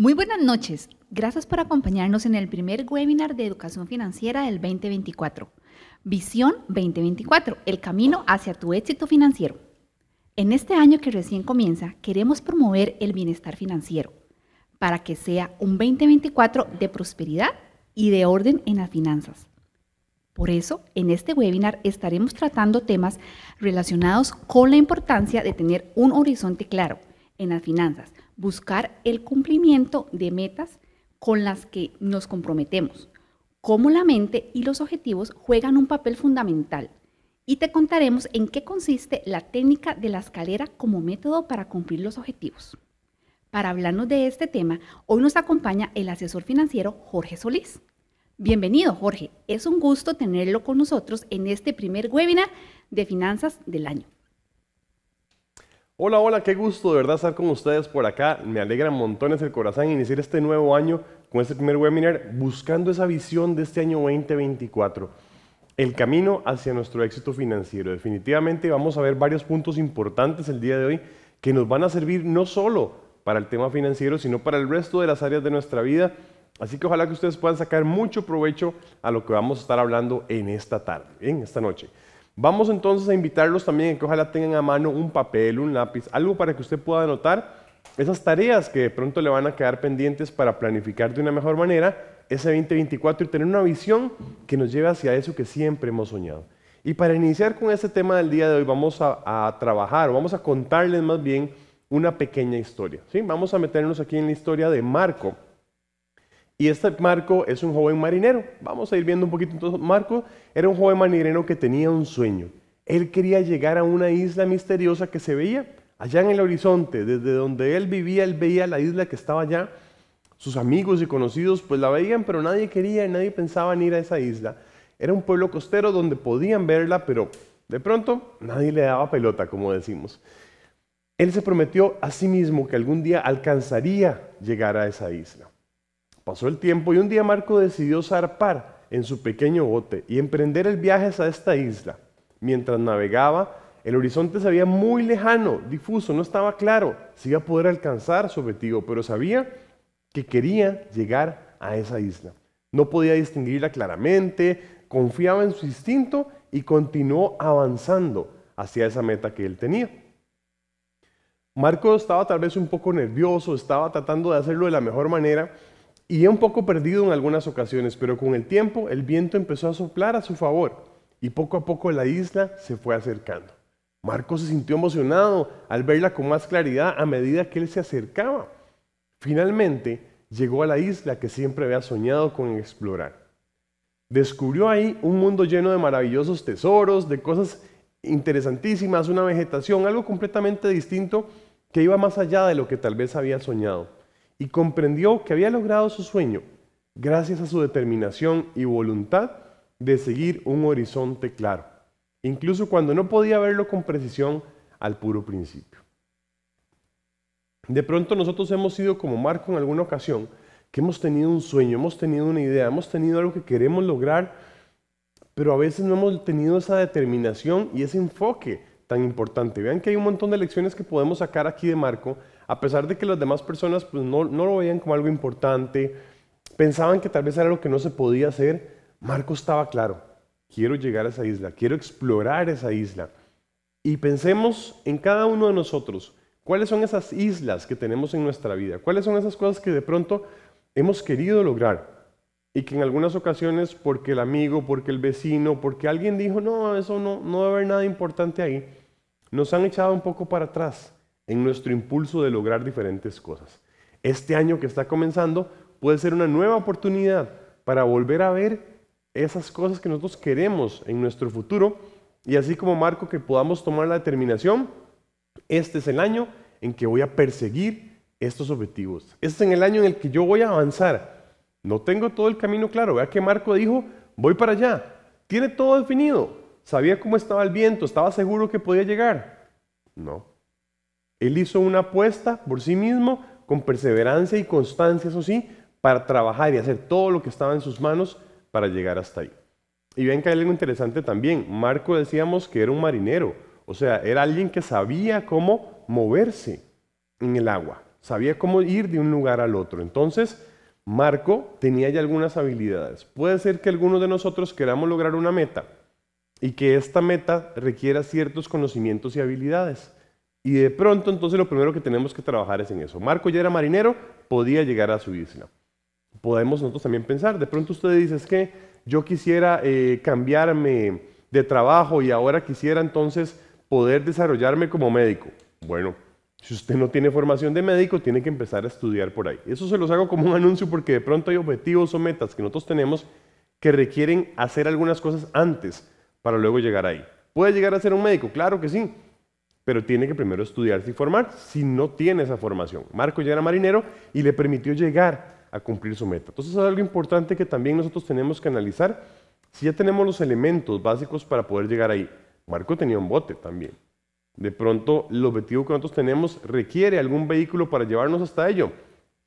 Muy buenas noches. Gracias por acompañarnos en el primer webinar de educación financiera del 2024. Visión 2024, el camino hacia tu éxito financiero. En este año que recién comienza, queremos promover el bienestar financiero para que sea un 2024 de prosperidad y de orden en las finanzas. Por eso, en este webinar estaremos tratando temas relacionados con la importancia de tener un horizonte claro en las finanzas, buscar el cumplimiento de metas con las que nos comprometemos, cómo la mente y los objetivos juegan un papel fundamental. Y te contaremos en qué consiste la técnica de la escalera como método para cumplir los objetivos. Para hablarnos de este tema, hoy nos acompaña el asesor financiero Jorge Solís. Bienvenido, Jorge. Es un gusto tenerlo con nosotros en este primer webinar de finanzas del año. Hola, hola, qué gusto de verdad estar con ustedes por acá. Me alegra montones el corazón iniciar este nuevo año con este primer webinar buscando esa visión de este año 2024. El camino hacia nuestro éxito financiero. Definitivamente vamos a ver varios puntos importantes el día de hoy que nos van a servir no solo para el tema financiero, sino para el resto de las áreas de nuestra vida. Así que ojalá que ustedes puedan sacar mucho provecho a lo que vamos a estar hablando en esta tarde, en esta noche. Vamos entonces a invitarlos también a que ojalá tengan a mano un papel, un lápiz, algo para que usted pueda anotar esas tareas que de pronto le van a quedar pendientes para planificar de una mejor manera ese 2024 y tener una visión que nos lleve hacia eso que siempre hemos soñado. Y para iniciar con este tema del día de hoy vamos a, a trabajar, vamos a contarles más bien una pequeña historia. ¿sí? Vamos a meternos aquí en la historia de Marco. Y este Marco es un joven marinero. Vamos a ir viendo un poquito. Entonces, Marco era un joven marinero que tenía un sueño. Él quería llegar a una isla misteriosa que se veía allá en el horizonte. Desde donde él vivía, él veía la isla que estaba allá. Sus amigos y conocidos pues la veían, pero nadie quería y nadie pensaba en ir a esa isla. Era un pueblo costero donde podían verla, pero de pronto nadie le daba pelota, como decimos. Él se prometió a sí mismo que algún día alcanzaría llegar a esa isla. Pasó el tiempo y un día Marco decidió zarpar en su pequeño bote y emprender el viaje hacia esta isla. Mientras navegaba, el horizonte se veía muy lejano, difuso, no estaba claro si iba a poder alcanzar su objetivo, pero sabía que quería llegar a esa isla. No podía distinguirla claramente, confiaba en su instinto y continuó avanzando hacia esa meta que él tenía. Marco estaba tal vez un poco nervioso, estaba tratando de hacerlo de la mejor manera, y un poco perdido en algunas ocasiones, pero con el tiempo el viento empezó a soplar a su favor y poco a poco la isla se fue acercando. Marco se sintió emocionado al verla con más claridad a medida que él se acercaba. Finalmente llegó a la isla que siempre había soñado con explorar. Descubrió ahí un mundo lleno de maravillosos tesoros, de cosas interesantísimas, una vegetación, algo completamente distinto que iba más allá de lo que tal vez había soñado y comprendió que había logrado su sueño gracias a su determinación y voluntad de seguir un horizonte claro, incluso cuando no podía verlo con precisión al puro principio. De pronto nosotros hemos sido como Marco en alguna ocasión, que hemos tenido un sueño, hemos tenido una idea, hemos tenido algo que queremos lograr, pero a veces no hemos tenido esa determinación y ese enfoque tan importante. Vean que hay un montón de lecciones que podemos sacar aquí de Marco a pesar de que las demás personas pues, no, lo veían como algo importante, pensaban que tal vez era lo que no se podía hacer, Marco estaba claro, quiero llegar a esa isla, quiero explorar esa isla. Y pensemos en cada uno de nosotros, cuáles son esas islas que tenemos en nuestra vida, cuáles son esas cosas que de pronto hemos querido lograr y que en algunas ocasiones porque el amigo, porque el vecino, porque alguien dijo, no, eso no, no va a haber nada importante ahí, nos han echado un poco para atrás en nuestro impulso de lograr diferentes cosas. Este año que está comenzando puede ser una nueva oportunidad para volver a ver esas cosas que nosotros queremos en nuestro futuro y así como Marco que podamos tomar la determinación, este es el año en que voy a perseguir estos objetivos. Este es el año en el que yo voy a avanzar. No tengo todo el camino claro. Vea que Marco dijo, voy para allá. Tiene todo definido. Sabía cómo estaba el viento, estaba seguro que podía llegar. No, él hizo una apuesta por sí mismo con perseverancia y constancia, eso sí, para trabajar y hacer todo lo que estaba en sus manos para llegar hasta ahí. Y ven que hay algo interesante también. Marco decíamos que era un marinero, o sea, era alguien que sabía cómo moverse en el agua, sabía cómo ir de un lugar al otro. Entonces, Marco tenía ya algunas habilidades. Puede ser que algunos de nosotros queramos lograr una meta y que esta meta requiera ciertos conocimientos y habilidades. Y de pronto entonces lo primero que tenemos que trabajar es en eso. Marco ya era marinero, podía llegar a su isla. Podemos nosotros también pensar, de pronto usted dice, es que yo quisiera eh, cambiarme de trabajo y ahora quisiera entonces poder desarrollarme como médico. Bueno, si usted no tiene formación de médico, tiene que empezar a estudiar por ahí. Eso se los hago como un anuncio porque de pronto hay objetivos o metas que nosotros tenemos que requieren hacer algunas cosas antes para luego llegar ahí. ¿Puede llegar a ser un médico? Claro que sí pero tiene que primero estudiarse y formar, si no tiene esa formación. Marco ya era marinero y le permitió llegar a cumplir su meta. Entonces es algo importante que también nosotros tenemos que analizar. Si ya tenemos los elementos básicos para poder llegar ahí, Marco tenía un bote también. De pronto, el objetivo que nosotros tenemos requiere algún vehículo para llevarnos hasta ello.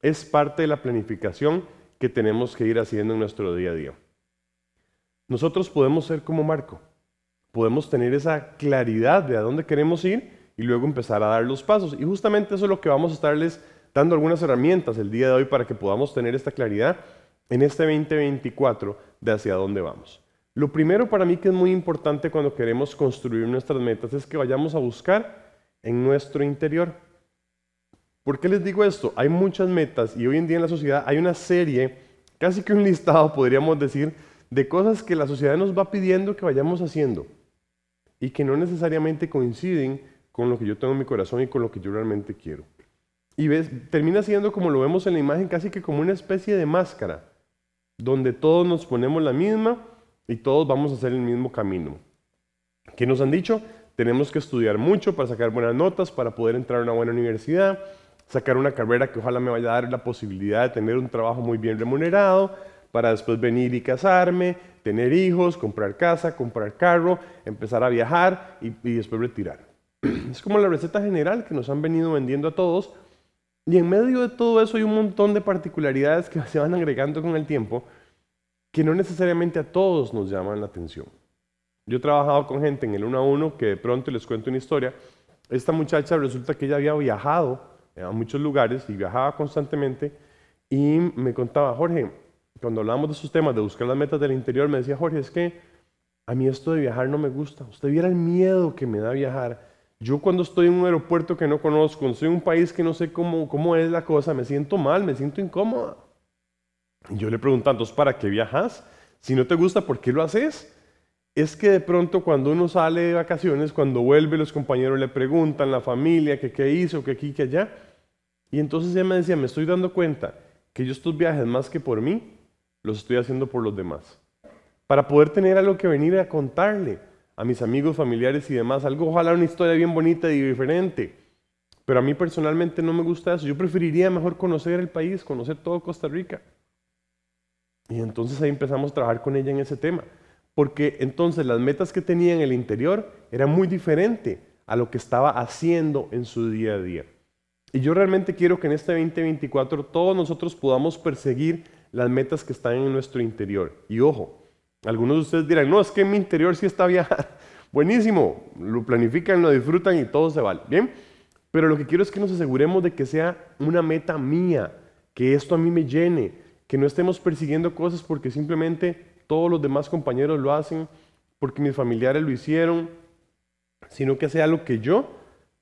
Es parte de la planificación que tenemos que ir haciendo en nuestro día a día. Nosotros podemos ser como Marco podemos tener esa claridad de a dónde queremos ir y luego empezar a dar los pasos. Y justamente eso es lo que vamos a estarles dando algunas herramientas el día de hoy para que podamos tener esta claridad en este 2024 de hacia dónde vamos. Lo primero para mí que es muy importante cuando queremos construir nuestras metas es que vayamos a buscar en nuestro interior. ¿Por qué les digo esto? Hay muchas metas y hoy en día en la sociedad hay una serie, casi que un listado podríamos decir, de cosas que la sociedad nos va pidiendo que vayamos haciendo y que no necesariamente coinciden con lo que yo tengo en mi corazón y con lo que yo realmente quiero. Y ves, termina siendo como lo vemos en la imagen, casi que como una especie de máscara, donde todos nos ponemos la misma y todos vamos a hacer el mismo camino. ¿Qué nos han dicho? Tenemos que estudiar mucho para sacar buenas notas, para poder entrar a una buena universidad, sacar una carrera que ojalá me vaya a dar la posibilidad de tener un trabajo muy bien remunerado, para después venir y casarme, tener hijos, comprar casa, comprar carro, empezar a viajar y, después retirar. Es como la receta general que nos han venido vendiendo a todos. Y en medio de todo eso hay un montón de particularidades que se van agregando con el tiempo que no necesariamente a todos nos llaman la atención. Yo he trabajado con gente en el 1 a 1 que de pronto les cuento una historia. Esta muchacha resulta que ella había viajado a muchos lugares y viajaba constantemente y me contaba, Jorge, cuando hablábamos de esos temas, de buscar las metas del interior, me decía Jorge, es que a mí esto de viajar no me gusta. Usted viera el miedo que me da viajar. Yo cuando estoy en un aeropuerto que no conozco, en un país que no sé cómo, cómo es la cosa, me siento mal, me siento incómoda. Y yo le pregunto, entonces, ¿para qué viajas? Si no te gusta, ¿por qué lo haces? Es que de pronto cuando uno sale de vacaciones, cuando vuelve, los compañeros le preguntan, la familia, que qué hizo, que aquí, que allá. Y entonces ella me decía, me estoy dando cuenta que yo estos viajes más que por mí, los estoy haciendo por los demás. Para poder tener algo que venir a contarle a mis amigos, familiares y demás, algo, ojalá una historia bien bonita y diferente. Pero a mí personalmente no me gusta eso. Yo preferiría mejor conocer el país, conocer todo Costa Rica. Y entonces ahí empezamos a trabajar con ella en ese tema. Porque entonces las metas que tenía en el interior eran muy diferente a lo que estaba haciendo en su día a día. Y yo realmente quiero que en este 2024 todos nosotros podamos perseguir las metas que están en nuestro interior. Y ojo, algunos de ustedes dirán, no, es que en mi interior sí está viajar. Buenísimo, lo planifican, lo disfrutan y todo se vale. Bien, pero lo que quiero es que nos aseguremos de que sea una meta mía, que esto a mí me llene, que no estemos persiguiendo cosas porque simplemente todos los demás compañeros lo hacen, porque mis familiares lo hicieron, sino que sea lo que yo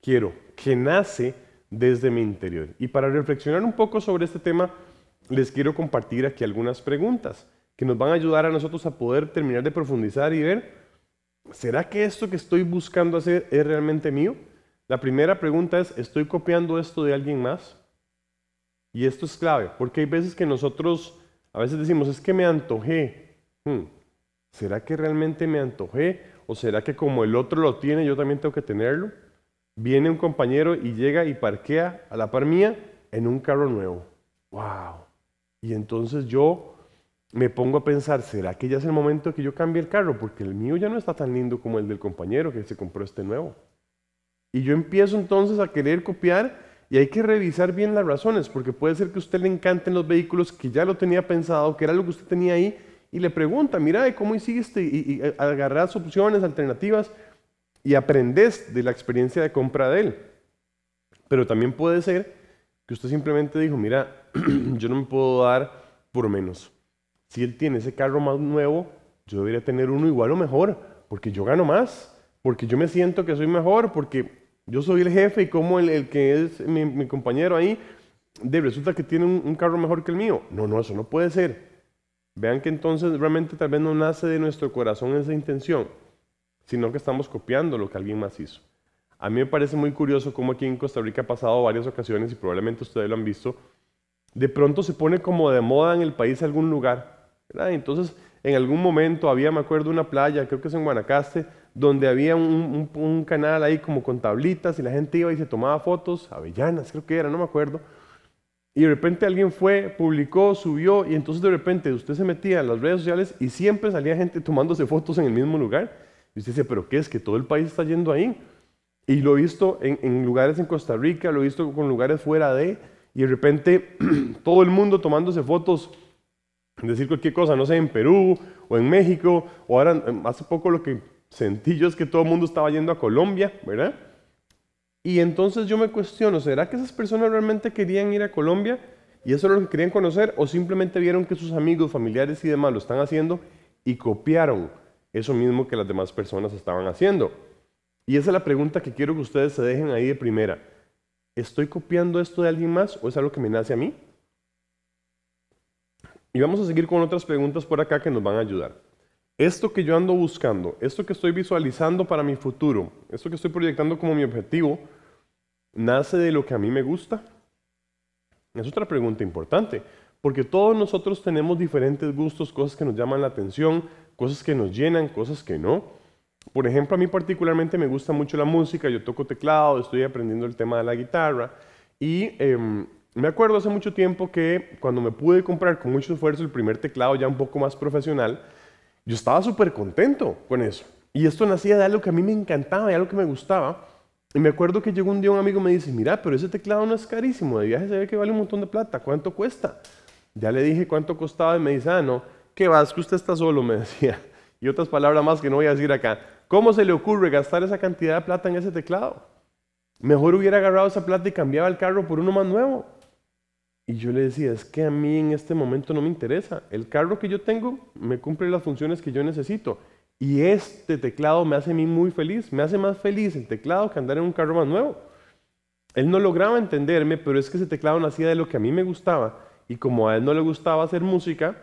quiero, que nace desde mi interior. Y para reflexionar un poco sobre este tema, les quiero compartir aquí algunas preguntas que nos van a ayudar a nosotros a poder terminar de profundizar y ver, ¿será que esto que estoy buscando hacer es realmente mío? La primera pregunta es, ¿estoy copiando esto de alguien más? Y esto es clave, porque hay veces que nosotros a veces decimos, es que me antojé. Hmm, ¿Será que realmente me antojé? ¿O será que como el otro lo tiene, yo también tengo que tenerlo? Viene un compañero y llega y parquea a la par mía en un carro nuevo. ¡Wow! Y entonces yo me pongo a pensar, ¿será que ya es el momento que yo cambie el carro? Porque el mío ya no está tan lindo como el del compañero que se compró este nuevo. Y yo empiezo entonces a querer copiar y hay que revisar bien las razones, porque puede ser que a usted le encanten los vehículos que ya lo tenía pensado, que era lo que usted tenía ahí, y le pregunta, mira, ¿cómo hiciste? Y, y agarras opciones, alternativas, y aprendes de la experiencia de compra de él. Pero también puede ser que usted simplemente dijo, mira, yo no me puedo dar por menos. Si él tiene ese carro más nuevo, yo debería tener uno igual o mejor, porque yo gano más, porque yo me siento que soy mejor, porque yo soy el jefe y como el, que es mi, compañero ahí, de resulta que tiene un carro mejor que el mío. No, no, eso no puede ser. Vean que entonces realmente tal vez no nace de nuestro corazón esa intención, sino que estamos copiando lo que alguien más hizo. A mí me parece muy curioso cómo aquí en Costa Rica ha pasado varias ocasiones y probablemente ustedes lo han visto. De pronto se pone como de moda en el país algún lugar. ¿verdad? Entonces, en algún momento había, me acuerdo, una playa, creo que es en Guanacaste, donde había un, un canal ahí como con tablitas y la gente iba y se tomaba fotos, avellanas creo que era, no me acuerdo. Y de repente alguien fue, publicó, subió y entonces de repente usted se metía en las redes sociales y siempre salía gente tomándose fotos en el mismo lugar. Y usted dice, pero ¿qué es que todo el país está yendo ahí? Y lo he visto en, lugares en Costa Rica, lo he visto con lugares fuera de, y de repente todo el mundo tomándose fotos, decir cualquier cosa, no sé, en Perú o en México, o ahora, eh, hace poco lo que sentí yo es que todo el mundo estaba yendo a Colombia, ¿verdad? Y entonces yo me cuestiono, ¿será que esas personas realmente querían ir a Colombia y eso es lo que querían conocer o simplemente vieron que sus amigos, familiares y demás lo están haciendo y copiaron eso mismo que las demás personas estaban haciendo? Y esa es la pregunta que quiero que ustedes se dejen ahí de primera. ¿Estoy copiando esto de alguien más o es algo que me nace a mí? Y vamos a seguir con otras preguntas por acá que nos van a ayudar. Esto que yo ando buscando, esto que estoy visualizando para mi futuro, esto que estoy proyectando como mi objetivo, ¿nace de lo que a mí me gusta? Es otra pregunta importante, porque todos nosotros tenemos diferentes gustos, cosas que nos llaman la atención, cosas que nos llenan, cosas que no. Por ejemplo, a mí particularmente me gusta mucho la música, yo toco teclado, estoy aprendiendo el tema de la guitarra y em, me acuerdo hace mucho tiempo que cuando me pude comprar con mucho esfuerzo el primer teclado ya un poco más profesional, yo estaba súper contento con eso. Y esto nacía de algo que a mí me encantaba, de algo que me gustaba. Y me acuerdo que llegó un día un amigo me dice, mira, pero ese teclado no es carísimo, de viaje se ve que vale un montón de plata, ¿cuánto cuesta? Ya le dije cuánto costaba y me dice, ah, no, que vas, que usted está solo, me decía y otras palabras más que no voy a decir acá. ¿Cómo se le ocurre gastar esa cantidad de plata en ese teclado? Mejor hubiera agarrado esa plata y cambiaba el carro por uno más nuevo. Y yo le decía, es que a mí en este momento no me interesa. El carro que yo tengo me cumple las funciones que yo necesito. Y este teclado me hace a mí muy feliz. Me hace más feliz el teclado que andar en un carro más nuevo. Él no lograba entenderme, pero es que ese teclado nacía de lo que a mí me gustaba. Y como a él no le gustaba hacer música,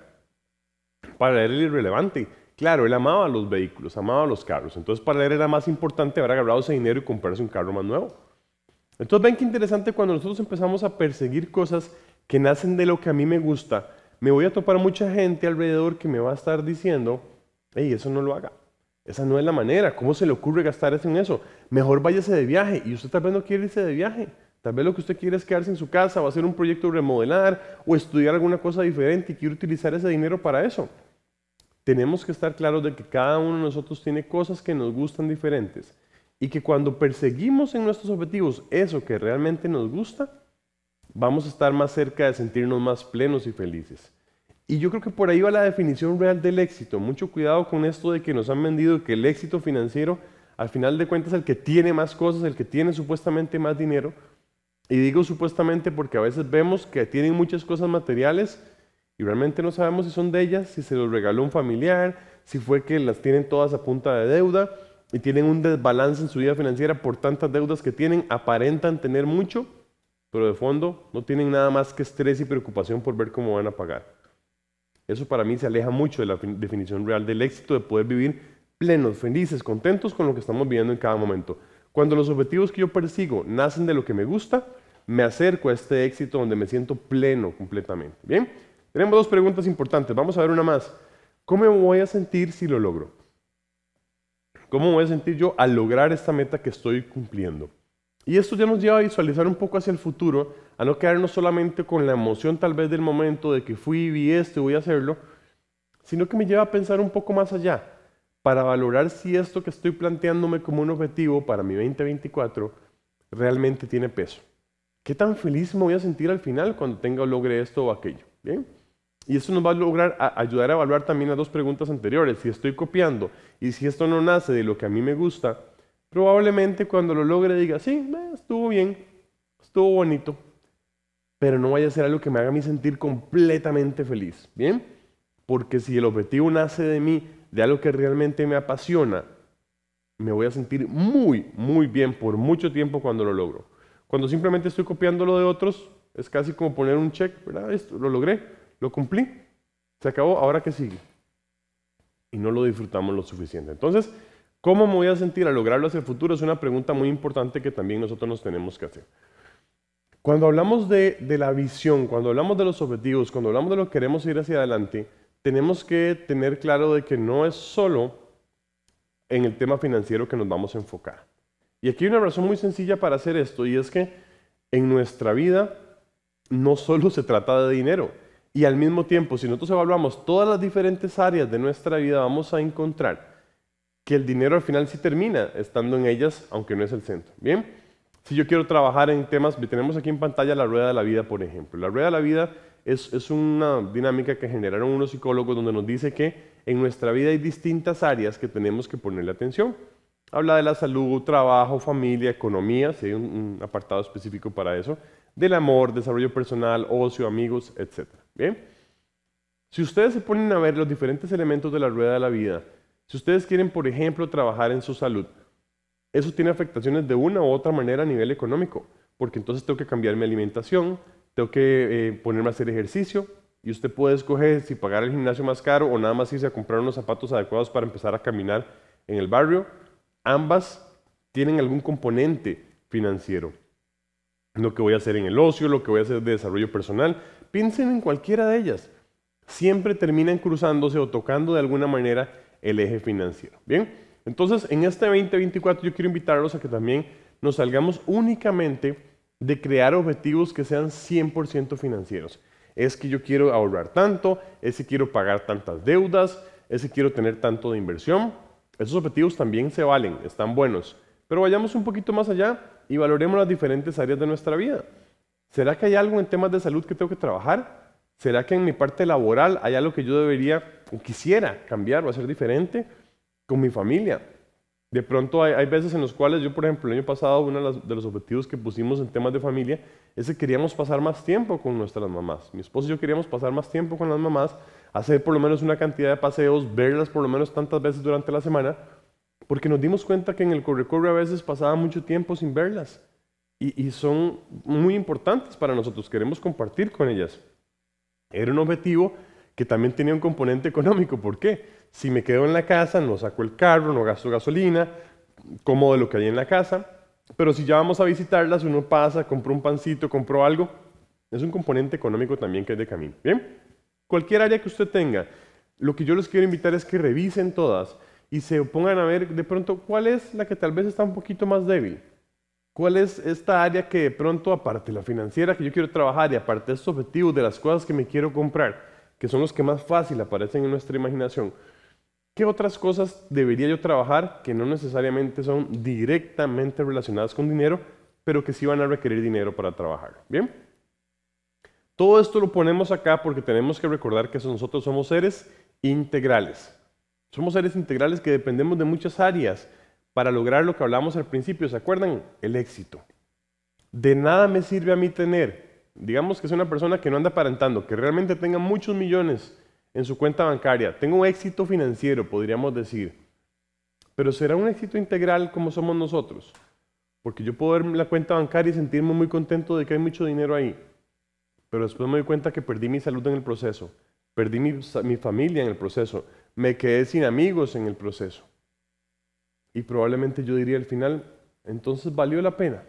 para él era irrelevante. Claro, él amaba los vehículos, amaba los carros. Entonces para él era más importante haber agarrado ese dinero y comprarse un carro más nuevo. Entonces ven qué interesante cuando nosotros empezamos a perseguir cosas que nacen de lo que a mí me gusta, me voy a topar mucha gente alrededor que me va a estar diciendo, hey, eso no lo haga. Esa no es la manera. ¿Cómo se le ocurre gastar eso en eso? Mejor váyase de viaje. Y usted tal vez no quiere irse de viaje. Tal vez lo que usted quiere es quedarse en su casa, va a hacer un proyecto remodelar, o estudiar alguna cosa diferente y quiere utilizar ese dinero para eso tenemos que estar claros de que cada uno de nosotros tiene cosas que nos gustan diferentes y que cuando perseguimos en nuestros objetivos eso que realmente nos gusta, vamos a estar más cerca de sentirnos más plenos y felices. Y yo creo que por ahí va la definición real del éxito. Mucho cuidado con esto de que nos han vendido que el éxito financiero, al final de cuentas, es el que tiene más cosas, el que tiene supuestamente más dinero. Y digo supuestamente porque a veces vemos que tienen muchas cosas materiales, y realmente no sabemos si son de ellas, si se los regaló un familiar, si fue que las tienen todas a punta de deuda y tienen un desbalance en su vida financiera por tantas deudas que tienen, aparentan tener mucho, pero de fondo no tienen nada más que estrés y preocupación por ver cómo van a pagar. Eso para mí se aleja mucho de la definición real del éxito, de poder vivir plenos, felices, contentos con lo que estamos viviendo en cada momento. Cuando los objetivos que yo persigo nacen de lo que me gusta, me acerco a este éxito donde me siento pleno completamente. Bien, tenemos dos preguntas importantes. Vamos a ver una más. ¿Cómo me voy a sentir si lo logro? ¿Cómo me voy a sentir yo al lograr esta meta que estoy cumpliendo? Y esto ya nos lleva a visualizar un poco hacia el futuro, a no quedarnos solamente con la emoción tal vez del momento de que fui, vi esto y voy a hacerlo, sino que me lleva a pensar un poco más allá, para valorar si esto que estoy planteándome como un objetivo para mi 2024 realmente tiene peso. ¿Qué tan feliz me voy a sentir al final cuando tenga o logre esto o aquello? ¿Bien? Y esto nos va a lograr ayudar a evaluar también las dos preguntas anteriores. Si estoy copiando y si esto no nace de lo que a mí me gusta, probablemente cuando lo logre diga, sí, estuvo bien, estuvo bonito, pero no vaya a ser algo que me haga a mí sentir completamente feliz. ¿Bien? Porque si el objetivo nace de mí, de algo que realmente me apasiona, me voy a sentir muy, muy bien por mucho tiempo cuando lo logro. Cuando simplemente estoy copiando lo de otros, es casi como poner un check, ¿verdad? Esto lo logré lo cumplí, se acabó, ahora que sigue. Y no lo disfrutamos lo suficiente. Entonces, ¿cómo me voy a sentir al lograrlo hacia el futuro? Es una pregunta muy importante que también nosotros nos tenemos que hacer. Cuando hablamos de, de la visión, cuando hablamos de los objetivos, cuando hablamos de lo que queremos ir hacia adelante, tenemos que tener claro de que no es solo en el tema financiero que nos vamos a enfocar. Y aquí hay una razón muy sencilla para hacer esto, y es que en nuestra vida no solo se trata de dinero, y al mismo tiempo, si nosotros evaluamos todas las diferentes áreas de nuestra vida, vamos a encontrar que el dinero al final sí termina estando en ellas, aunque no es el centro. Bien, si yo quiero trabajar en temas, tenemos aquí en pantalla la rueda de la vida, por ejemplo. La rueda de la vida es, una dinámica que generaron unos psicólogos donde nos dice que en nuestra vida hay distintas áreas que tenemos que ponerle atención. Habla de la salud, trabajo, familia, economía, si hay un, un, apartado específico para eso, del amor, desarrollo personal, ocio, amigos, etc. Si ustedes se ponen a ver los diferentes elementos de la rueda de la vida, si ustedes quieren, por ejemplo, trabajar en su salud, eso tiene afectaciones de una u otra manera a nivel económico, porque entonces tengo que cambiar mi alimentación, tengo que eh, ponerme a hacer ejercicio, y usted puede escoger si pagar el gimnasio más caro o nada más irse a comprar unos zapatos adecuados para empezar a caminar en el barrio. Ambas tienen algún componente financiero. Lo que voy a hacer en el ocio, lo que voy a hacer de desarrollo personal, Piensen en cualquiera de ellas. Siempre terminan cruzándose o tocando de alguna manera el eje financiero. Bien, entonces en este 2024 yo quiero invitarlos a que también nos salgamos únicamente de crear objetivos que sean 100% financieros. Es que yo quiero ahorrar tanto, es que quiero pagar tantas deudas, es que quiero tener tanto de inversión. Esos objetivos también se valen, están buenos. Pero vayamos un poquito más allá y valoremos las diferentes áreas de nuestra vida. ¿Será que hay algo en temas de salud que tengo que trabajar? ¿Será que en mi parte laboral hay algo que yo debería o quisiera cambiar o hacer diferente con mi familia? De pronto hay, veces en los cuales yo, por ejemplo, el año pasado uno de los objetivos que pusimos en temas de familia es que queríamos pasar más tiempo con nuestras mamás. Mi esposo y yo queríamos pasar más tiempo con las mamás, hacer por lo menos una cantidad de paseos, verlas por lo menos tantas veces durante la semana, porque nos dimos cuenta que en el corre-corre a veces pasaba mucho tiempo sin verlas y, son muy importantes para nosotros, queremos compartir con ellas. Era un objetivo que también tenía un componente económico. ¿Por qué? Si me quedo en la casa, no saco el carro, no gasto gasolina, como de lo que hay en la casa. Pero si ya vamos a visitarlas, uno pasa, compra un pancito, compró algo. Es un componente económico también que es de camino. Bien, cualquier área que usted tenga, lo que yo les quiero invitar es que revisen todas y se pongan a ver de pronto cuál es la que tal vez está un poquito más débil. ¿Cuál es esta área que de pronto, aparte la financiera que yo quiero trabajar y aparte estos objetivos de las cosas que me quiero comprar, que son los que más fácil aparecen en nuestra imaginación, ¿qué otras cosas debería yo trabajar que no necesariamente son directamente relacionadas con dinero, pero que sí van a requerir dinero para trabajar? ¿Bien? Todo esto lo ponemos acá porque tenemos que recordar que nosotros somos seres integrales. Somos seres integrales que dependemos de muchas áreas para lograr lo que hablamos al principio, ¿se acuerdan? El éxito. De nada me sirve a mí tener, digamos que es una persona que no anda aparentando, que realmente tenga muchos millones en su cuenta bancaria, tengo un éxito financiero, podríamos decir, pero será un éxito integral como somos nosotros, porque yo puedo ver la cuenta bancaria y sentirme muy contento de que hay mucho dinero ahí, pero después me doy cuenta que perdí mi salud en el proceso, perdí mi familia en el proceso, me quedé sin amigos en el proceso y probablemente yo diría al final, entonces valió la pena,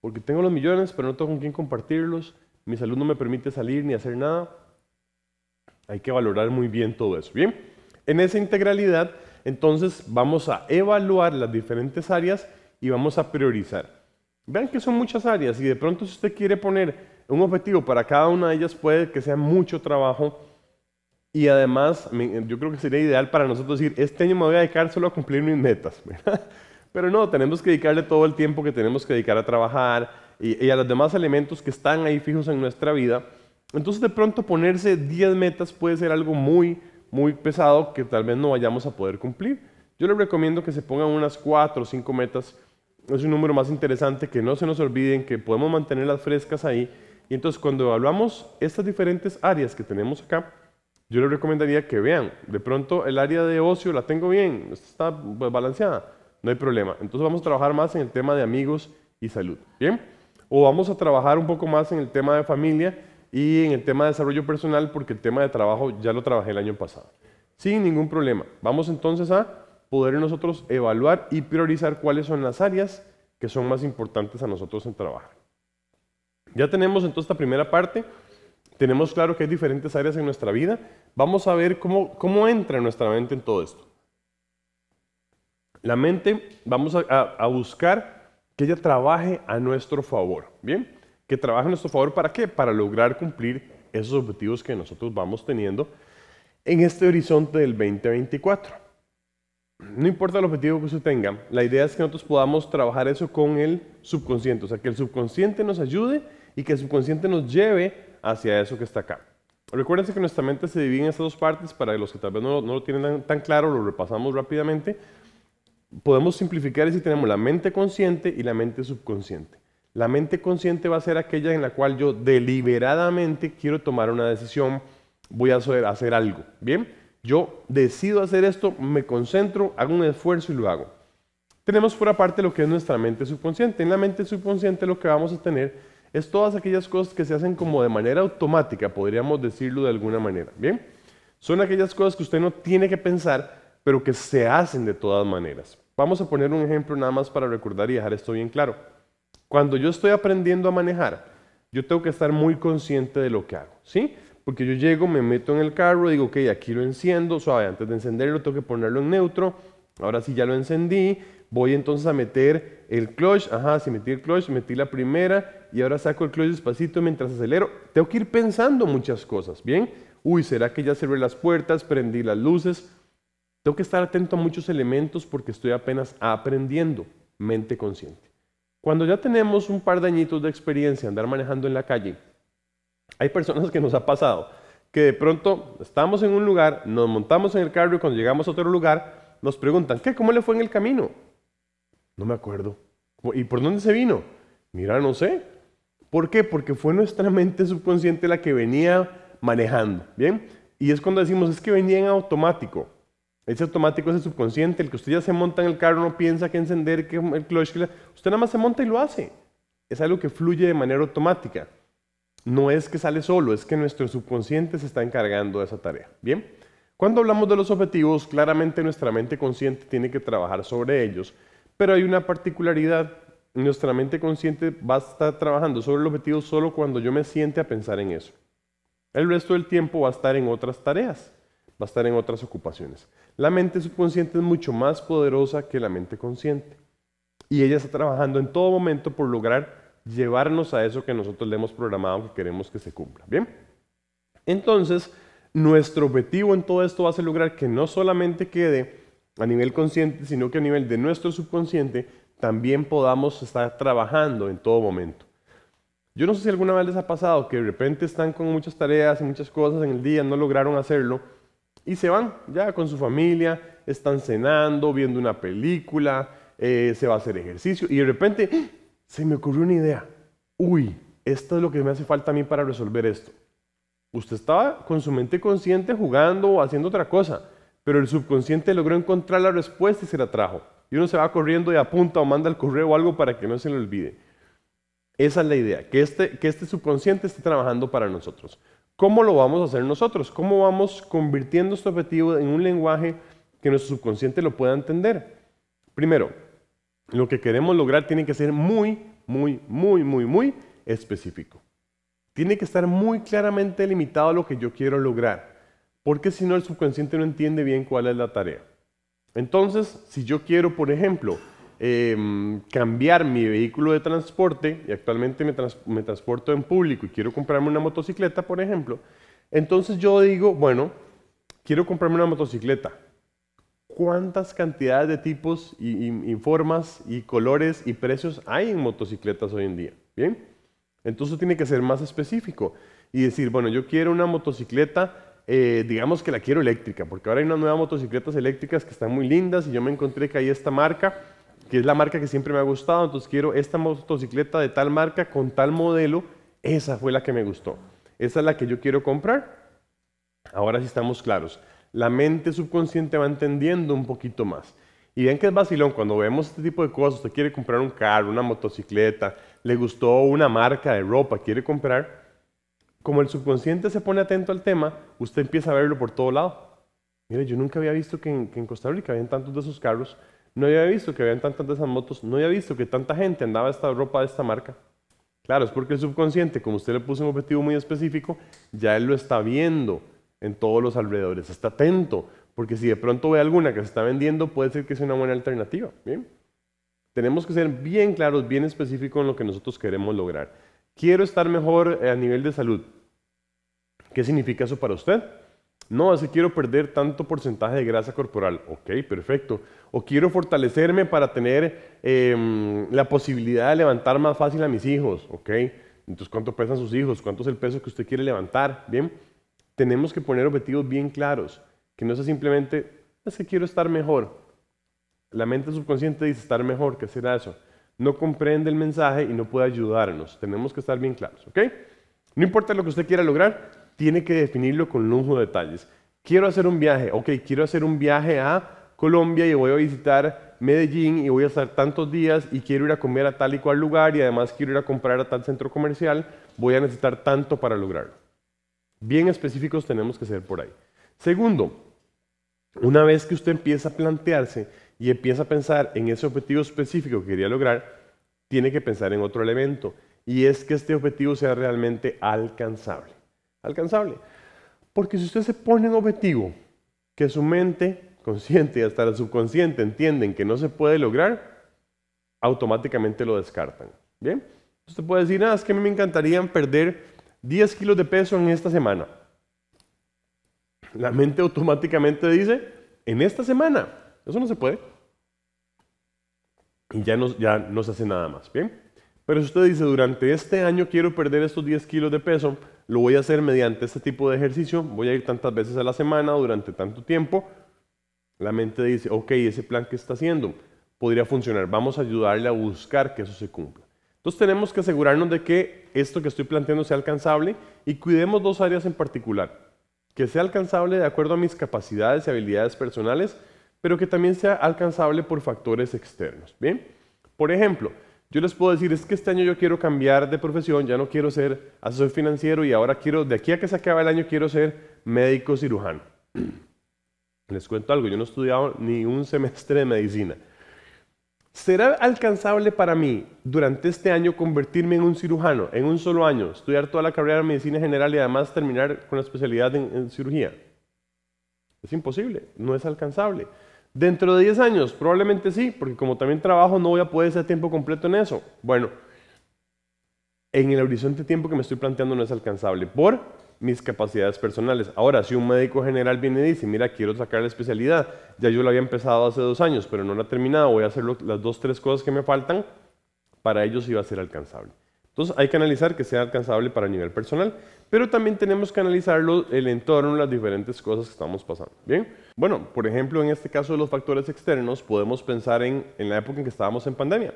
porque tengo los millones, pero no tengo con quién compartirlos, mi salud no me permite salir ni hacer nada. Hay que valorar muy bien todo eso. Bien, en esa integralidad, entonces vamos a evaluar las diferentes áreas y vamos a priorizar. Vean que son muchas áreas y de pronto si usted quiere poner un objetivo para cada una de ellas puede que sea mucho trabajo y además, yo creo que sería ideal para nosotros decir, este año me voy a dedicar solo a cumplir mis metas, Pero no, tenemos que dedicarle todo el tiempo que tenemos que dedicar a trabajar y, y a los demás elementos que están ahí fijos en nuestra vida. Entonces de pronto ponerse 10 metas puede ser algo muy, muy pesado que tal vez no vayamos a poder cumplir. Yo les recomiendo que se pongan unas 4 o 5 metas. Es un número más interesante, que no se nos olviden, que podemos mantenerlas frescas ahí. Y entonces cuando evaluamos estas diferentes áreas que tenemos acá, yo les recomendaría que vean, de pronto el área de ocio la tengo bien, está balanceada, no hay problema. Entonces vamos a trabajar más en el tema de amigos y salud, ¿bien? O vamos a trabajar un poco más en el tema de familia y en el tema de desarrollo personal, porque el tema de trabajo ya lo trabajé el año pasado. Sin ningún problema. Vamos entonces a poder nosotros evaluar y priorizar cuáles son las áreas que son más importantes a nosotros en trabajar. Ya tenemos entonces esta primera parte tenemos claro que hay diferentes áreas en nuestra vida, vamos a ver cómo, cómo entra nuestra mente en todo esto. La mente, vamos a, a, buscar que ella trabaje a nuestro favor, ¿bien? Que trabaje a nuestro favor, ¿para qué? Para lograr cumplir esos objetivos que nosotros vamos teniendo en este horizonte del 2024. No importa el objetivo que usted tenga, la idea es que nosotros podamos trabajar eso con el subconsciente, o sea, que el subconsciente nos ayude y que el subconsciente nos lleve hacia eso que está acá. Recuérdense que nuestra mente se divide en estas dos partes, para los que tal vez no, lo tienen tan, claro, lo repasamos rápidamente. Podemos simplificar si tenemos la mente consciente y la mente subconsciente. La mente consciente va a ser aquella en la cual yo deliberadamente quiero tomar una decisión, voy a hacer, hacer, algo. Bien, yo decido hacer esto, me concentro, hago un esfuerzo y lo hago. Tenemos por aparte lo que es nuestra mente subconsciente. En la mente subconsciente lo que vamos a tener es todas aquellas cosas que se hacen como de manera automática, podríamos decirlo de alguna manera. Bien, son aquellas cosas que usted no tiene que pensar, pero que se hacen de todas maneras. Vamos a poner un ejemplo nada más para recordar y dejar esto bien claro. Cuando yo estoy aprendiendo a manejar, yo tengo que estar muy consciente de lo que hago, ¿sí? Porque yo llego, me meto en el carro, digo, ok, aquí lo enciendo, suave, antes de encenderlo tengo que ponerlo en neutro, ahora sí ya lo encendí, voy entonces a meter el clutch, ajá, si metí el clutch, metí la primera, y ahora saco el clutch despacito mientras acelero. Tengo que ir pensando muchas cosas, ¿bien? Uy, ¿será que ya cerré las puertas, prendí las luces? Tengo que estar atento a muchos elementos porque estoy apenas aprendiendo mente consciente. Cuando ya tenemos un par de añitos de experiencia andar manejando en la calle, hay personas que nos ha pasado que de pronto estamos en un lugar, nos montamos en el carro y cuando llegamos a otro lugar nos preguntan, ¿qué? ¿Cómo le fue en el camino? No me acuerdo. ¿Y por dónde se vino? Mira, no sé. ¿Por qué? Porque fue nuestra mente subconsciente la que venía manejando, ¿bien? Y es cuando decimos, es que venía en automático. Ese automático es el subconsciente, el que usted ya se monta en el carro, no piensa que encender, que el clutch, usted nada más se monta y lo hace. Es algo que fluye de manera automática. No es que sale solo, es que nuestro subconsciente se está encargando de esa tarea. Bien, cuando hablamos de los objetivos, claramente nuestra mente consciente tiene que trabajar sobre ellos, pero hay una particularidad nuestra mente consciente va a estar trabajando sobre el objetivo solo cuando yo me siente a pensar en eso. El resto del tiempo va a estar en otras tareas, va a estar en otras ocupaciones. La mente subconsciente es mucho más poderosa que la mente consciente. Y ella está trabajando en todo momento por lograr llevarnos a eso que nosotros le hemos programado que queremos que se cumpla. Bien. Entonces, nuestro objetivo en todo esto va a ser lograr que no solamente quede a nivel consciente, sino que a nivel de nuestro subconsciente también podamos estar trabajando en todo momento. Yo no sé si alguna vez les ha pasado que de repente están con muchas tareas y muchas cosas en el día, no lograron hacerlo y se van ya con su familia, están cenando, viendo una película, eh, se va a hacer ejercicio y de repente ¡ah! se me ocurrió una idea. Uy, esto es lo que me hace falta a mí para resolver esto. Usted estaba con su mente consciente jugando o haciendo otra cosa, pero el subconsciente logró encontrar la respuesta y se la trajo. Y uno se va corriendo y apunta o manda el correo o algo para que no se le olvide. Esa es la idea, que este, que este subconsciente esté trabajando para nosotros. ¿Cómo lo vamos a hacer nosotros? ¿Cómo vamos convirtiendo este objetivo en un lenguaje que nuestro subconsciente lo pueda entender? Primero, lo que queremos lograr tiene que ser muy, muy, muy, muy, muy específico. Tiene que estar muy claramente limitado a lo que yo quiero lograr, porque si no el subconsciente no entiende bien cuál es la tarea. Entonces, si yo quiero, por ejemplo, em, cambiar mi vehículo de transporte, y actualmente me, transporto en público y quiero comprarme una motocicleta, por ejemplo, entonces yo digo, bueno, quiero comprarme una motocicleta. ¿Cuántas cantidades de tipos y, y, formas y colores y precios hay en motocicletas hoy en día? Bien, entonces tiene que ser más específico y decir, bueno, yo quiero una motocicleta eh, digamos que la quiero eléctrica, porque ahora hay unas nuevas motocicletas eléctricas que están muy lindas y yo me encontré que hay esta marca, que es la marca que siempre me ha gustado, entonces quiero esta motocicleta de tal marca, con tal modelo, esa fue la que me gustó, esa es la que yo quiero comprar. Ahora sí estamos claros, la mente subconsciente va entendiendo un poquito más. Y ven que es vacilón, cuando vemos este tipo de cosas, usted quiere comprar un carro, una motocicleta, le gustó una marca de ropa, quiere comprar, como el subconsciente se pone atento al tema, usted empieza a verlo por todo lado. Mire, yo nunca había visto que en, Costa Rica habían tantos de esos carros, no había visto que habían tantas de esas motos, no había visto que tanta gente andaba esta ropa de esta marca. Claro, es porque el subconsciente, como usted le puso un objetivo muy específico, ya él lo está viendo en todos los alrededores, está atento, porque si de pronto ve alguna que se está vendiendo, puede ser que sea una buena alternativa. tenemos que ser bien claros, bien específicos en lo que nosotros queremos lograr. Quiero estar mejor a nivel de salud. ¿Qué significa eso para usted? No, es que quiero perder tanto porcentaje de grasa corporal. Ok, perfecto. O quiero fortalecerme para tener em, la posibilidad de levantar más fácil a mis hijos. Ok, entonces cuánto pesan sus hijos, cuánto es el peso que usted quiere levantar. Bien, tenemos que poner objetivos bien claros, que no sea simplemente, es que quiero estar mejor. La mente subconsciente dice estar mejor, ¿qué será eso? no comprende el mensaje y no puede ayudarnos. Tenemos que estar bien claros, ¿ok? No importa lo que usted quiera lograr, tiene que definirlo con lujo de detalles. Quiero hacer un viaje, ok, quiero hacer un viaje a Colombia y voy a visitar Medellín y voy a estar tantos días y quiero ir a comer a tal y cual lugar y además quiero ir a comprar a tal centro comercial, voy a necesitar tanto para lograrlo. Bien específicos tenemos que ser por ahí. Segundo, una vez que usted empieza a plantearse y empieza a pensar en ese objetivo específico que quería lograr, tiene que pensar en otro elemento, y es que este objetivo sea realmente alcanzable. Alcanzable. Porque si usted se pone un objetivo que su mente consciente y hasta la subconsciente entienden que no se puede lograr, automáticamente lo descartan. ¿Bien? Usted puede decir, ah, es que a mí me encantaría perder 10 kilos de peso en esta semana. La mente automáticamente dice, en esta semana. Eso no se puede y ya no, ya no se hace nada más, ¿bien? Pero si usted dice, durante este año quiero perder estos 10 kilos de peso, lo voy a hacer mediante este tipo de ejercicio, voy a ir tantas veces a la semana, durante tanto tiempo, la mente dice, ok, ese plan que está haciendo podría funcionar, vamos a ayudarle a buscar que eso se cumpla. Entonces tenemos que asegurarnos de que esto que estoy planteando sea alcanzable y cuidemos dos áreas en particular, que sea alcanzable de acuerdo a mis capacidades y habilidades personales, pero que también sea alcanzable por factores externos. Bien, por ejemplo, yo les puedo decir, es que este año yo quiero cambiar de profesión, ya no quiero ser asesor financiero y ahora quiero, de aquí a que se acabe el año, quiero ser médico cirujano. Les cuento algo, yo no he estudiado ni un semestre de medicina. ¿Será alcanzable para mí durante este año convertirme en un cirujano, en un solo año, estudiar toda la carrera de medicina general y además terminar con la especialidad en cirugía? Es imposible, no es alcanzable. Dentro de 10 años, probablemente sí, porque como también trabajo no voy a poder ser tiempo completo en eso. Bueno, en el horizonte de tiempo que me estoy planteando no es alcanzable por mis capacidades personales. Ahora, si un médico general viene y dice, mira, quiero sacar la especialidad, ya yo la había empezado hace dos años, pero no la he terminado, voy a hacer las dos, tres cosas que me faltan, para ellos va a ser alcanzable. Entonces hay que analizar que sea alcanzable para nivel personal, pero también tenemos que analizarlo el entorno, las diferentes cosas que estamos pasando. Bien, bueno, por ejemplo, en este caso de los factores externos, podemos pensar en, la época en que estábamos en pandemia.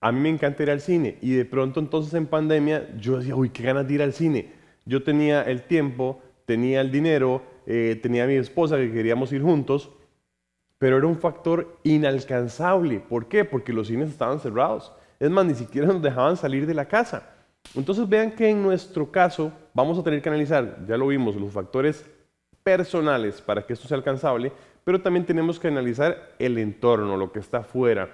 A mí me encanta ir al cine y de pronto entonces en pandemia yo decía, uy, qué ganas de ir al cine. Yo tenía el tiempo, tenía el dinero, eh, tenía a mi esposa que queríamos ir juntos, pero era un factor inalcanzable. ¿Por qué? Porque los cines estaban cerrados. Es más, ni siquiera nos dejaban salir de la casa. Entonces vean que en nuestro caso vamos a tener que analizar, ya lo vimos, los factores personales para que esto sea alcanzable, pero también tenemos que analizar el entorno, lo que está afuera,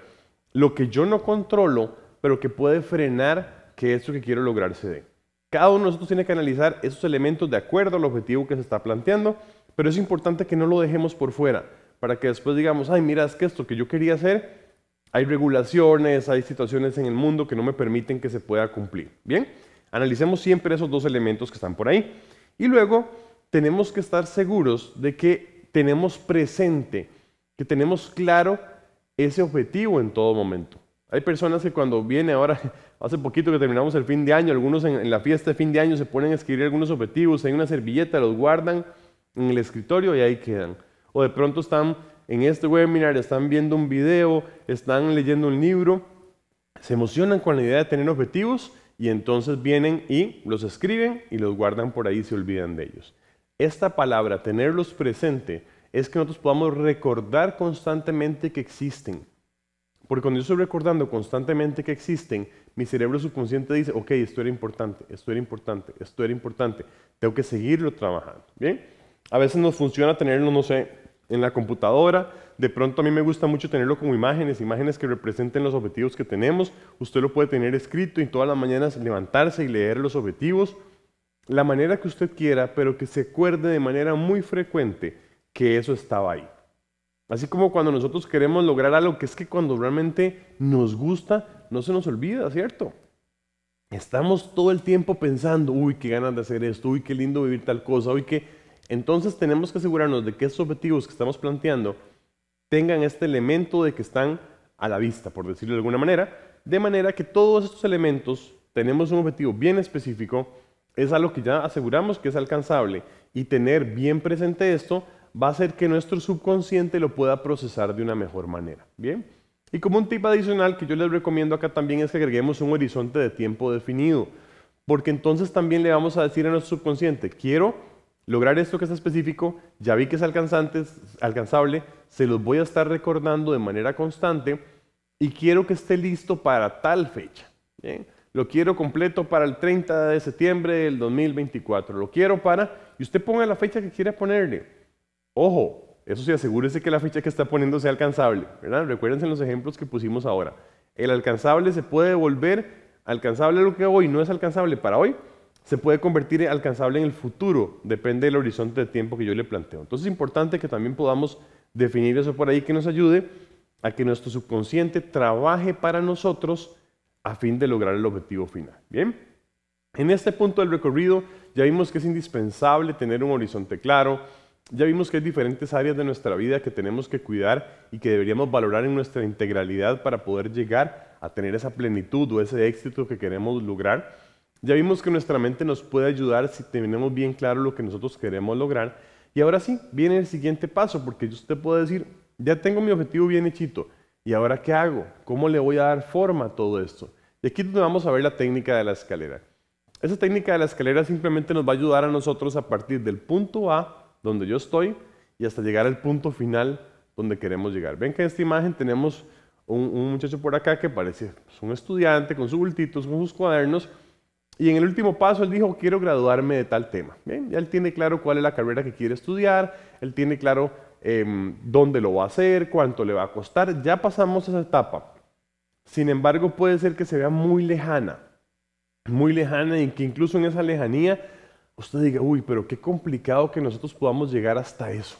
lo que yo no controlo, pero que puede frenar que esto que quiero lograr se dé. Cada uno de nosotros tiene que analizar esos elementos de acuerdo al objetivo que se está planteando, pero es importante que no lo dejemos por fuera, para que después digamos, ay, mira, es que esto que yo quería hacer, hay regulaciones, hay situaciones en el mundo que no me permiten que se pueda cumplir. Bien, analicemos siempre esos dos elementos que están por ahí. Y luego, tenemos que estar seguros de que tenemos presente, que tenemos claro ese objetivo en todo momento. Hay personas que cuando viene ahora, hace poquito que terminamos el fin de año, algunos en, en, la fiesta de fin de año se ponen a escribir algunos objetivos, hay una servilleta, los guardan en el escritorio y ahí quedan. O de pronto están en este webinar, están viendo un video, están leyendo un libro, se emocionan con la idea de tener objetivos y entonces vienen y los escriben y los guardan por ahí y se olvidan de ellos esta palabra, tenerlos presente, es que nosotros podamos recordar constantemente que existen. Porque cuando yo estoy recordando constantemente que existen, mi cerebro subconsciente dice, ok, esto era importante, esto era importante, esto era importante, tengo que seguirlo trabajando. Bien, a veces nos funciona tenerlo, no sé, en la computadora, de pronto a mí me gusta mucho tenerlo como imágenes, imágenes que representen los objetivos que tenemos, usted lo puede tener escrito y todas las mañanas levantarse y leer los objetivos la manera que usted quiera, pero que se acuerde de manera muy frecuente que eso estaba ahí. Así como cuando nosotros queremos lograr algo que es que cuando realmente nos gusta, no se nos olvida, ¿cierto? Estamos todo el tiempo pensando, uy, qué ganas de hacer esto, uy, qué lindo vivir tal cosa, uy, que... Entonces tenemos que asegurarnos de que esos objetivos que estamos planteando tengan este elemento de que están a la vista, por decirlo de alguna manera, de manera que todos estos elementos tenemos un objetivo bien específico, es algo que ya aseguramos que es alcanzable y tener bien presente esto va a hacer que nuestro subconsciente lo pueda procesar de una mejor manera. Bien. Y como un tip adicional que yo les recomiendo acá también es que agreguemos un horizonte de tiempo definido, porque entonces también le vamos a decir a nuestro subconsciente, quiero lograr esto que es específico, ya vi que es alcanzable, se los voy a estar recordando de manera constante y quiero que esté listo para tal fecha. ¿bien? Lo quiero completo para el 30 de septiembre del 2024. Lo quiero para... Y usted ponga la fecha que quiera ponerle. Ojo, eso sí, asegúrese que la fecha que está poniendo sea alcanzable. ¿verdad? Recuérdense los ejemplos que pusimos ahora. El alcanzable se puede volver alcanzable lo que hoy no es alcanzable para hoy, se puede convertir en alcanzable en el futuro, depende del horizonte de tiempo que yo le planteo. Entonces es importante que también podamos definir eso por ahí que nos ayude a que nuestro subconsciente trabaje para nosotros a fin de lograr el objetivo final. Bien, en este punto del recorrido ya vimos que es indispensable tener un horizonte claro, ya vimos que hay diferentes áreas de nuestra vida que tenemos que cuidar y que deberíamos valorar en nuestra integralidad para poder llegar a tener esa plenitud o ese éxito que queremos lograr. Ya vimos que nuestra mente nos puede ayudar si tenemos bien claro lo que nosotros queremos lograr. Y ahora sí, viene el siguiente paso, porque yo usted puede decir, ya tengo mi objetivo bien hechito, ¿Y ahora qué hago? ¿Cómo le voy a dar forma a todo esto? Y aquí vamos a ver la técnica de la escalera. Esa técnica de la escalera simplemente nos va a ayudar a nosotros a partir del punto A, donde yo estoy, y hasta llegar al punto final donde queremos llegar. Ven que en esta imagen tenemos un, muchacho por acá que parece pues, un estudiante con sus bultitos, con sus cuadernos, y en el último paso él dijo, quiero graduarme de tal tema. Bien, ya él tiene claro cuál es la carrera que quiere estudiar, él tiene claro Em, dónde lo va a hacer, cuánto le va a costar. Ya pasamos esa etapa. Sin embargo, puede ser que se vea muy lejana, muy lejana y que incluso en esa lejanía usted diga, uy, pero qué complicado que nosotros podamos llegar hasta eso.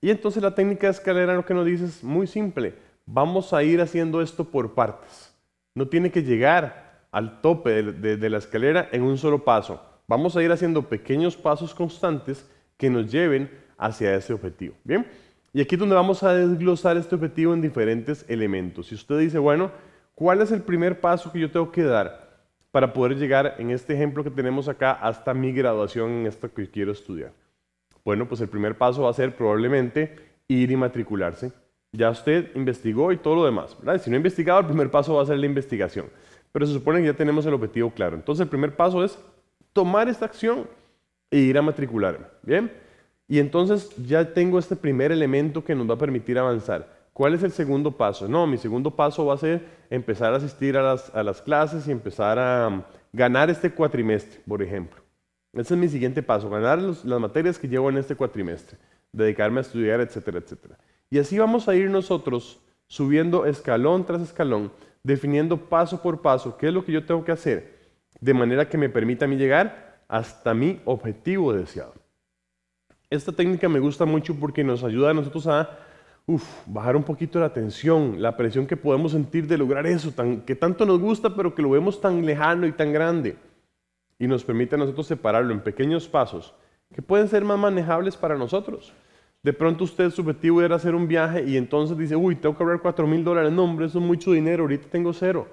Y entonces la técnica de escalera lo que nos dice es muy simple, vamos a ir haciendo esto por partes. No tiene que llegar al tope de la escalera en un solo paso. Vamos a ir haciendo pequeños pasos constantes que nos lleven hacia ese objetivo. Bien, y aquí es donde vamos a desglosar este objetivo en diferentes elementos. Si usted dice, bueno, ¿cuál es el primer paso que yo tengo que dar para poder llegar, en este ejemplo que tenemos acá, hasta mi graduación en esto que quiero estudiar? Bueno, pues el primer paso va a ser probablemente ir y matricularse. Ya usted investigó y todo lo demás. ¿verdad? Si no ha investigado, el primer paso va a ser la investigación. Pero se supone que ya tenemos el objetivo claro. Entonces el primer paso es tomar esta acción e ir a matricularme. ¿Bien? Y entonces ya tengo este primer elemento que nos va a permitir avanzar. ¿Cuál es el segundo paso? No, mi segundo paso va a ser empezar a asistir a las, clases y empezar a mm, ganar este cuatrimestre, por ejemplo. Ese es mi siguiente paso, ganar las materias que llevo en este cuatrimestre, dedicarme a estudiar, etcétera, etcétera. Y así vamos a ir nosotros subiendo escalón tras escalón, definiendo paso por paso qué es lo que yo tengo que hacer, de manera que me permita a mí llegar hasta mi objetivo deseado. Esta técnica me gusta mucho porque nos ayuda a nosotros a bajar un poquito la tensión, la presión que podemos sentir de lograr eso, que tanto nos gusta, pero que lo vemos tan lejano y tan grande. Y nos permite a nosotros separarlo en pequeños pasos que pueden ser más manejables para nosotros. De pronto usted, su objetivo era hacer un viaje y entonces dice, uy, tengo que ahorrar 4 mil dólares. No, hombre, eso es mucho dinero, ahorita tengo cero.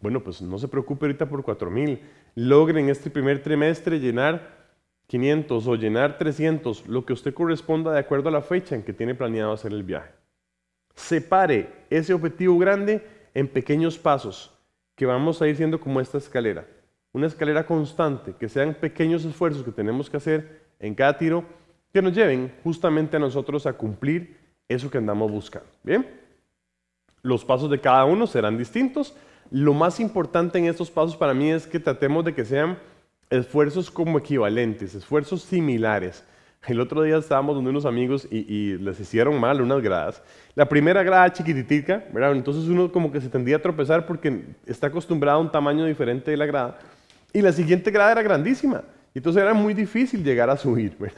Bueno, pues no se preocupe ahorita por 4 mil. Logren este primer trimestre llenar 500 o llenar 300, lo que usted corresponda de acuerdo a la fecha en que tiene planeado hacer el viaje. Separe ese objetivo grande en pequeños pasos que vamos a ir siendo como esta escalera. Una escalera constante, que sean pequeños esfuerzos que tenemos que hacer en cada tiro que nos lleven justamente a nosotros a cumplir eso que andamos buscando. Bien, los pasos de cada uno serán distintos. Lo más importante en estos pasos para mí es que tratemos de que sean esfuerzos como equivalentes, esfuerzos similares. El otro día estábamos donde unos amigos y, les hicieron mal unas gradas. La primera grada chiquititica, ¿verdad? Entonces uno como que se tendía a tropezar porque está acostumbrado a un tamaño diferente de la grada. Y la siguiente grada era grandísima. Y entonces era muy difícil llegar a subir,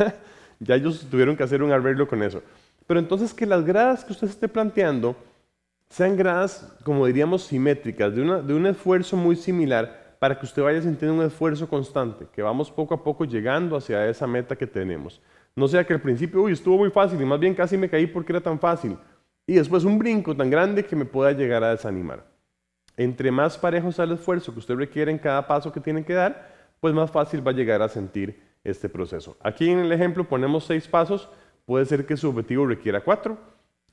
Ya ellos tuvieron que hacer un arreglo con eso. Pero entonces que las gradas que usted esté planteando sean gradas, como diríamos, simétricas, de un esfuerzo muy similar, para que usted vaya sintiendo un esfuerzo constante, que vamos poco a poco llegando hacia esa meta que tenemos. No sea que al principio, uy, estuvo muy fácil y más bien casi me caí porque era tan fácil. Y después un brinco tan grande que me pueda llegar a desanimar. Entre más parejo sea el esfuerzo que usted requiere en cada paso que tiene que dar, pues más fácil va a llegar a sentir este proceso. Aquí en el ejemplo ponemos seis pasos, puede ser que su objetivo requiera cuatro,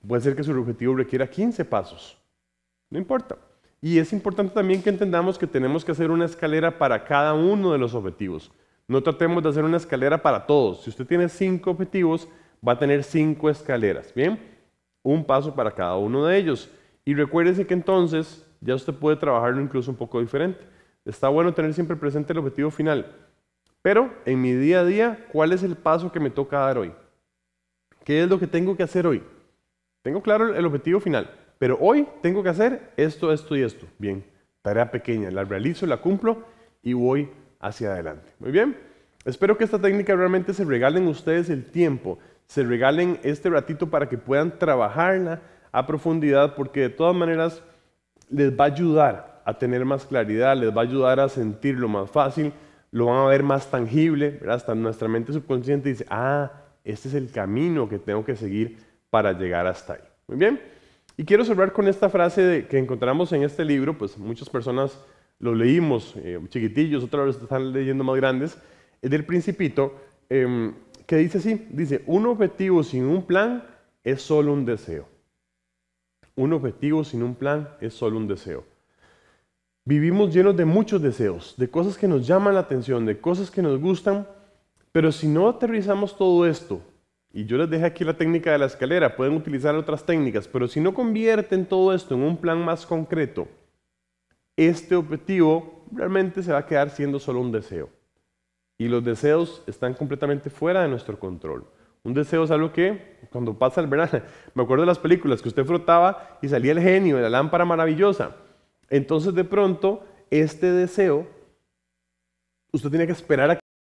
puede ser que su objetivo requiera quince pasos, no importa. Y es importante también que entendamos que tenemos que hacer una escalera para cada uno de los objetivos. No tratemos de hacer una escalera para todos. Si usted tiene cinco objetivos, va a tener cinco escaleras, ¿bien? Un paso para cada uno de ellos. Y recuérdese que entonces ya usted puede trabajarlo incluso un poco diferente. Está bueno tener siempre presente el objetivo final. Pero en mi día a día, ¿cuál es el paso que me toca dar hoy? ¿Qué es lo que tengo que hacer hoy? Tengo claro el objetivo final. Pero hoy tengo que hacer esto, esto y esto. Bien, tarea pequeña, la realizo, la cumplo y voy hacia adelante. Muy bien, espero que esta técnica realmente se regalen ustedes el tiempo, se regalen este ratito para que puedan trabajarla a profundidad porque de todas maneras les va a ayudar a tener más claridad, les va a ayudar a sentirlo más fácil, lo van a ver más tangible, ¿verdad? hasta nuestra mente subconsciente dice, ah, este es el camino que tengo que seguir para llegar hasta ahí. Muy bien. Y quiero cerrar con esta frase que encontramos en este libro, pues muchas personas lo leímos, eh, chiquitillos, otras lo están leyendo más grandes, es del principito, em, que dice así, dice, un objetivo sin un plan es solo un deseo. Un objetivo sin un plan es solo un deseo. Vivimos llenos de muchos deseos, de cosas que nos llaman la atención, de cosas que nos gustan, pero si no aterrizamos todo esto y yo les dejé aquí la técnica de la escalera, pueden utilizar otras técnicas, pero si no convierten todo esto en un plan más concreto, este objetivo realmente se va a quedar siendo solo un deseo. Y los deseos están completamente fuera de nuestro control. Un deseo es algo que, cuando pasa el verano, me acuerdo de las películas que usted frotaba y salía el genio de la lámpara maravillosa. Entonces, de pronto, este deseo, usted tiene que esperar a